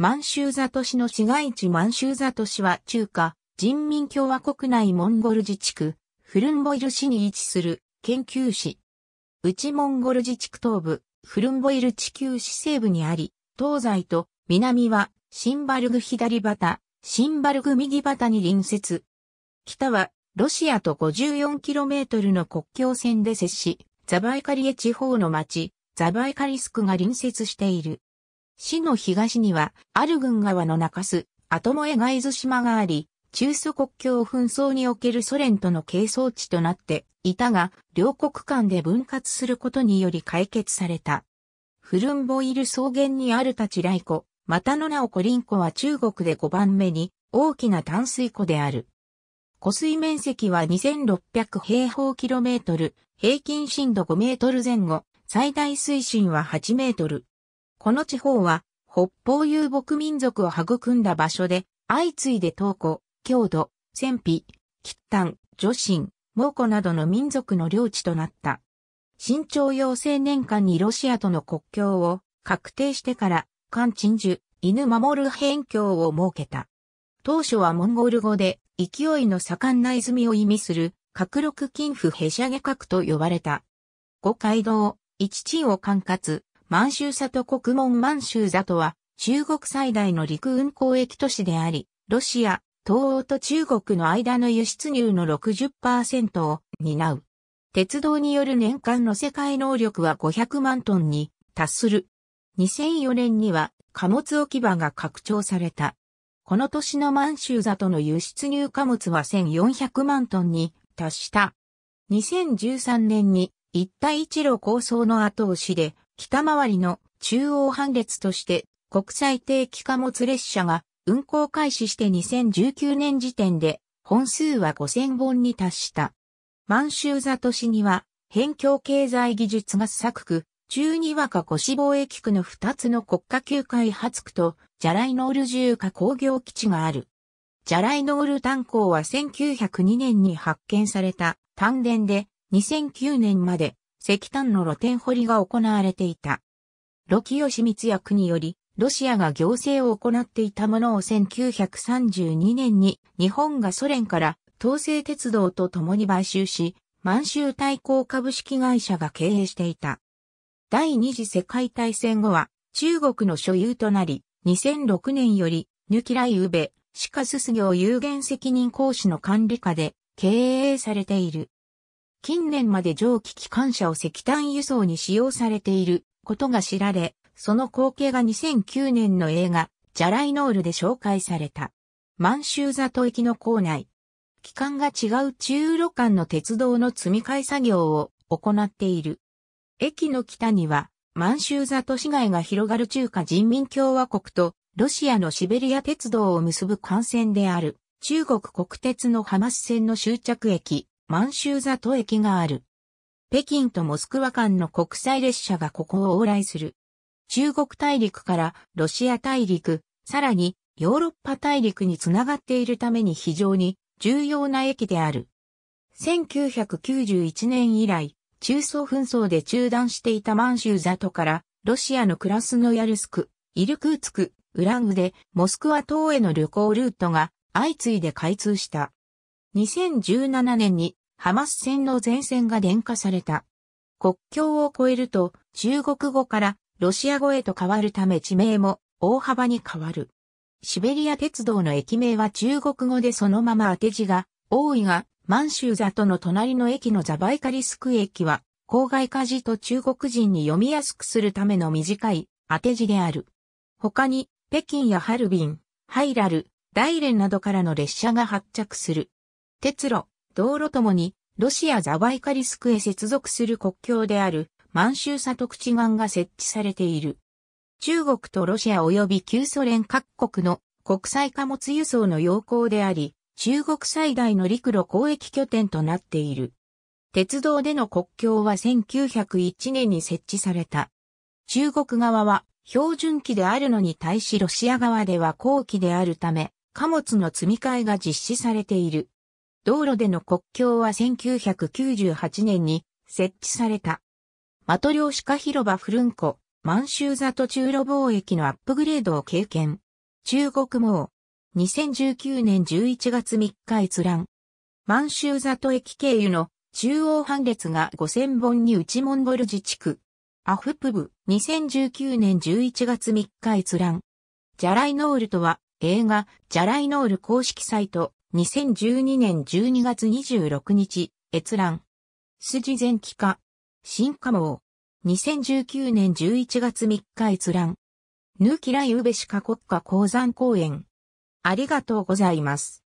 満州里市の市街地満州里市は中華人民共和国内モンゴル自治区フルンボイル市に位置する研究市。内モンゴル自治区東部フルンボイル地球市西部にあり、東西と南はシンバルグ左端、シンバルグ右端に隣接。北はロシアと 54km の国境線で接し、ザバイカリエ地方の町、ザバイカリスクが隣接している。市の東には、アルグン川の中州、アトモエガイズ島があり、中蘇国境紛争におけるソ連との係争地となっていたが、両国間で分割することにより解決された。フルンボイル草原にある立ちラ湖、またの名をコリン湖は中国で5番目に大きな淡水湖である。湖水面積は2600平方キロメートル、平均深度5メートル前後、最大水深は8メートル。この地方は、北方遊牧民族を育んだ場所で、相次いで東湖、郷土、戦費、吉丹、女神、蒙古などの民族の領地となった。新朝陽青年間にロシアとの国境を確定してから、漢鎮守、犬守る辺境を設けた。当初はモンゴル語で、勢いの盛んな泉を意味する、角六金府へしゃげ角と呼ばれた。五街道、一地を管轄、満州里国門満州里は、中国最大の陸運交易都市であり、ロシア、東欧と中国の間の輸出入の60%を担う。鉄道による年間の世界能力は500万トンに達する。2004年には貨物置き場が拡張された。この年の満州里の輸出入貨物は1400万トンに達した。2013年に一帯一路構想の後押しで北回りの中央半列として国際定期貨物列車が運行開始して2019年時点で本数は5000本に達した。満州座都市には辺境経済技術が作区、中に和歌防衛易区の2つの国家級開発区と、ジャライノール重化工業基地がある。ジャライノール炭鉱は1902年に発見された炭田で2009年まで石炭の露天掘りが行われていた。ロキヨシミツヤクにより、ロシアが行政を行っていたものを1932年に日本がソ連から東西鉄道と共に買収し、満州対抗株式会社が経営していた。第二次世界大戦後は中国の所有となり、2006年より、ヌキライウベ、シカスス業有限責任講師の管理下で経営されている。近年まで蒸気機関車を石炭輸送に使用されていることが知られ、その光景が2009年の映画、ジャライノールで紹介された。満州里駅の構内。機関が違う中路間の鉄道の積み替え作業を行っている。駅の北には満州里市街が広がる中華人民共和国とロシアのシベリア鉄道を結ぶ幹線である中国国鉄のハマス線の終着駅、満州里駅がある。北京とモスクワ間の国際列車がここを往来する。中国大陸からロシア大陸、さらにヨーロッパ大陸につながっているために非常に重要な駅である。1991年以来、中層紛争で中断していた満州里からロシアのクラスノヤルスク、イルクーツク、ウラングでモスクワ等への旅行ルートが相次いで開通した。2017年にハマス戦の前線が電化された。国境を越えると中国語からロシア語へと変わるため地名も大幅に変わる。シベリア鉄道の駅名は中国語でそのまま当て字が多いが、満州座との隣の駅のザバイカリスク駅は、郊外家事と中国人に読みやすくするための短い当て字である。他に、北京やハルビン、ハイラル、大連などからの列車が発着する。鉄路、道路ともにロシアザバイカリスクへ接続する国境である満州砂徳地岸が設置されている。中国とロシア及び旧ソ連各国の国際貨物輸送の要項であり、中国最大の陸路交易拠点となっている。鉄道での国境は1901年に設置された。中国側は標準機であるのに対しロシア側では後期であるため、貨物の積み替えが実施されている。道路での国境は1998年に設置された。マトリョーシカ広場フルンコ、満州座と中路貿易のアップグレードを経験。中国網。2019年11月3日閲覧。満州座と駅経由の中央半列が5000本に内モンゴル自治区。アフプブ2019年11月3日閲覧。ジャライノールとは映画ジャライノール公式サイト2012年12月26日、閲覧。筋前期化。新化網。2019年11月3日閲覧。ヌーキライウベシカ国家鉱山公園。ありがとうございます。